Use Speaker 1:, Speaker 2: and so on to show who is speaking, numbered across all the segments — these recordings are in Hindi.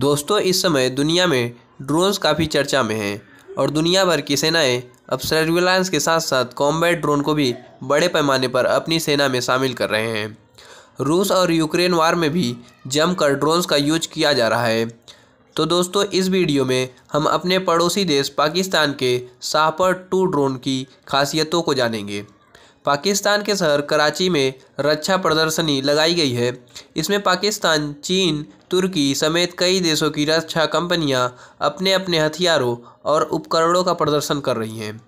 Speaker 1: दोस्तों इस समय दुनिया में ड्रोन्स काफ़ी चर्चा में हैं और दुनिया भर की सेनाएं अब सर्विलांस के साथ साथ कॉम्बैट ड्रोन को भी बड़े पैमाने पर अपनी सेना में शामिल कर रहे हैं रूस और यूक्रेन वार में भी जमकर ड्रोन्स का यूज किया जा रहा है तो दोस्तों इस वीडियो में हम अपने पड़ोसी देश पाकिस्तान के शाहपर टू ड्रोन की खासियतों को जानेंगे पाकिस्तान के शहर कराची में रक्षा प्रदर्शनी लगाई गई है इसमें पाकिस्तान चीन तुर्की समेत कई देशों की रक्षा कंपनियां अपने अपने हथियारों और उपकरणों का प्रदर्शन कर रही हैं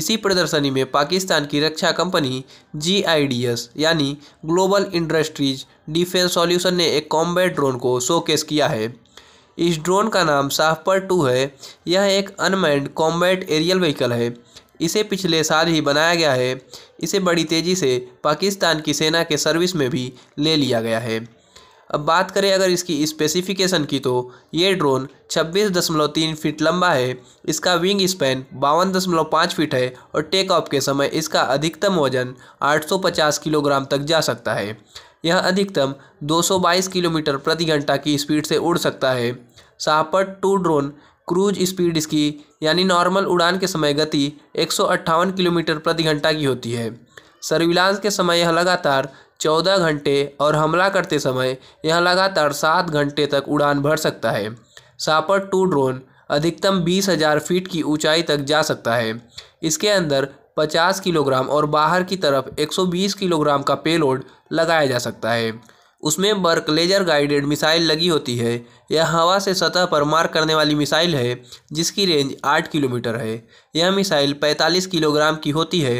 Speaker 1: इसी प्रदर्शनी में पाकिस्तान की रक्षा कंपनी जी यानी ग्लोबल इंडस्ट्रीज डिफेंस सॉल्यूशन ने एक कॉम्बैट ड्रोन को शोकेस किया है इस ड्रोन का नाम साफपर टू है यह एक अनमैंड कॉम्बैट एरियल व्हीकल है इसे पिछले साल ही बनाया गया है इसे बड़ी तेज़ी से पाकिस्तान की सेना के सर्विस में भी ले लिया गया है अब बात करें अगर इसकी स्पेसिफिकेशन की तो ये ड्रोन 26.3 फीट लंबा है इसका विंग स्पैन बावन फीट है और टेक ऑफ के समय इसका अधिकतम वजन 850 किलोग्राम तक जा सकता है यह अधिकतम 222 किलोमीटर प्रति घंटा की स्पीड से उड़ सकता है सापट टू ड्रोन क्रूज स्पीड इसकी यानी नॉर्मल उड़ान के समय गति एक किलोमीटर प्रति घंटा की होती है सर्विलांस के समय यह लगातार चौदह घंटे और हमला करते समय यह लगातार सात घंटे तक उड़ान भर सकता है सापर टू ड्रोन अधिकतम बीस हज़ार फीट की ऊंचाई तक जा सकता है इसके अंदर 50 किलोग्राम और बाहर की तरफ 120 किलोग्राम का पेलोड लगाया जा सकता है उसमें बर्क लेजर गाइडेड मिसाइल लगी होती है यह हवा से सतह पर मार करने वाली मिसाइल है जिसकी रेंज आठ किलोमीटर है यह मिसाइल 45 किलोग्राम की होती है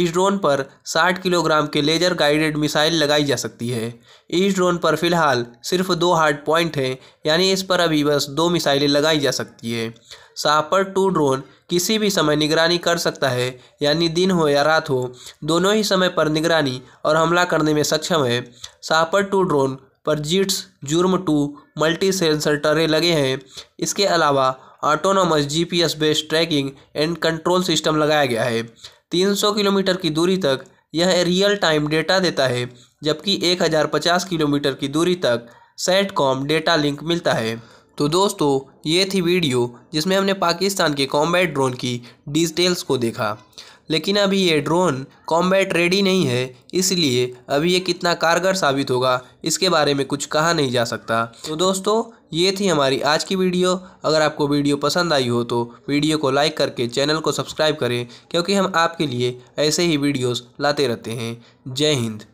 Speaker 1: इस ड्रोन पर 60 किलोग्राम के लेजर गाइडेड मिसाइल लगाई जा सकती है इस ड्रोन पर फिलहाल सिर्फ दो हार्ड पॉइंट हैं यानी इस पर अभी बस दो मिसाइलें लगाई जा सकती है सापर टू ड्रोन किसी भी समय निगरानी कर सकता है यानी दिन हो या रात हो दोनों ही समय पर निगरानी और हमला करने में सक्षम है सापर टू ड्रोन पर जीट्स जुर्म टू मल्टी सेंसर टरे लगे हैं इसके अलावा autonomous GPS based tracking and control system लगाया गया है 300 किलोमीटर की दूरी तक यह रियल टाइम डेटा देता है जबकि 1050 किलोमीटर की दूरी तक कॉम डेटा लिंक मिलता है तो दोस्तों ये थी वीडियो जिसमें हमने पाकिस्तान के कॉम्बैट ड्रोन की डिटेल्स को देखा लेकिन अभी ये ड्रोन कॉम्बैट रेडी नहीं है इसलिए अभी ये कितना कारगर साबित होगा इसके बारे में कुछ कहा नहीं जा सकता तो दोस्तों ये थी हमारी आज की वीडियो अगर आपको वीडियो पसंद आई हो तो वीडियो को लाइक करके चैनल को सब्सक्राइब करें क्योंकि हम आपके लिए ऐसे ही वीडियोस लाते रहते हैं जय हिंद